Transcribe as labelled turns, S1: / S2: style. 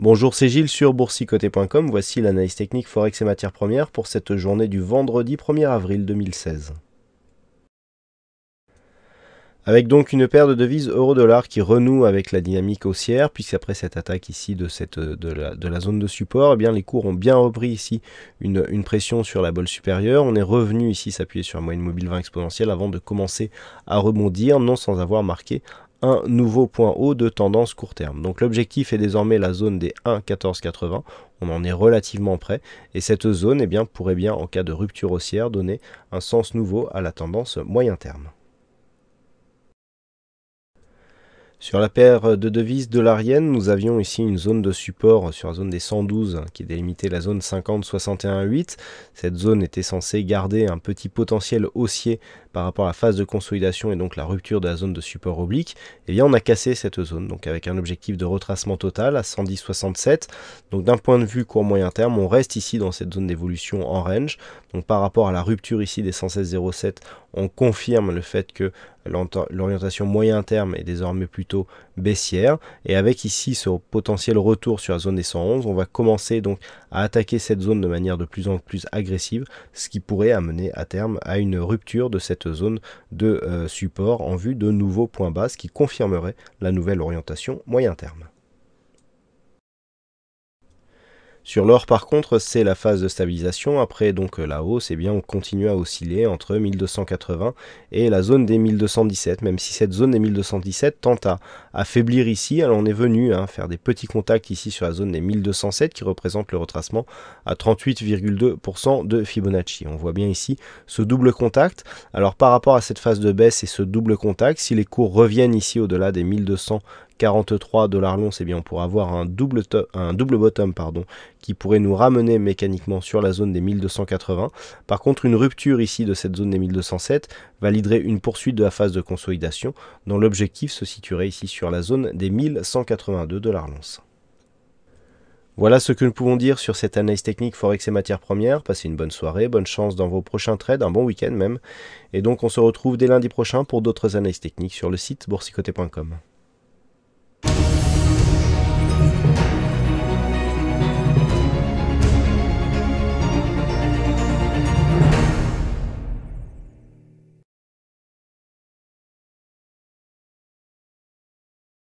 S1: Bonjour, c'est Gilles sur boursicoté.com. Voici l'analyse technique Forex et matières premières pour cette journée du vendredi 1er avril 2016. Avec donc une paire de devises euro-dollar qui renoue avec la dynamique haussière, puisqu'après cette attaque ici de, la, zone de support, eh bien les cours ont bien repris ici une, pression sur la bolle supérieure. On est revenu ici s'appuyer sur la moyenne mobile 20 exponentielle avant de commencer à rebondir, non sans avoir marqué un nouveau point haut de tendance court terme. Donc l'objectif est désormais la zone des 1,1480. On en est relativement près et cette zone eh bien, pourrait bien, en cas de rupture haussière, donner un sens nouveau à la tendance moyen terme. Sur la paire de devises de l'Arienne, nous avions ici une zone de support sur la zone des 112 qui délimitait la zone 50-61-8. Cette zone était censée garder un petit potentiel haussier par rapport à la phase de consolidation et donc la rupture de la zone de support oblique. Et eh bien on a cassé cette zone, donc avec un objectif de retracement total à 110-67. Donc d'un point de vue court-moyen terme, on reste ici dans cette zone d'évolution en range. Donc par rapport à la rupture ici des 116-07, on confirme le fait que l'orientation moyen terme est désormais plutôt baissière. Et avec ici ce potentiel retour sur la zone des 111, on va commencer donc à attaquer cette zone de manière de plus en plus agressive, ce qui pourrait amener à terme à une rupture de cette zone de euh, support en vue de nouveaux points bas, qui confirmerait la nouvelle orientation moyen terme. Sur l'or, par contre, c'est la phase de stabilisation. Après donc la hausse, et bien, on continue à osciller entre 1280 et la zone des 1217, même si cette zone des 1217 tente à affaiblir ici. Alors on est venu hein, faire des petits contacts ici sur la zone des 1207 qui représente le retracement à 38,2% de Fibonacci. On voit bien ici ce double contact. Alors par rapport à cette phase de baisse et ce double contact, si les cours reviennent ici au-delà des 1200 43 dollars long, c'est bien, on pourrait avoir un double, bottom pardon, qui pourrait nous ramener mécaniquement sur la zone des 1280. Par contre, une rupture ici de cette zone des 1207 validerait une poursuite de la phase de consolidation dont l'objectif se situerait ici sur la zone des 1182 dollars l'once. Voilà ce que nous pouvons dire sur cette analyse technique Forex et matières premières. Passez une bonne soirée, bonne chance dans vos prochains trades, un bon week-end même. Et donc on se retrouve dès lundi prochain pour d'autres analyses techniques sur le site boursicoté.com.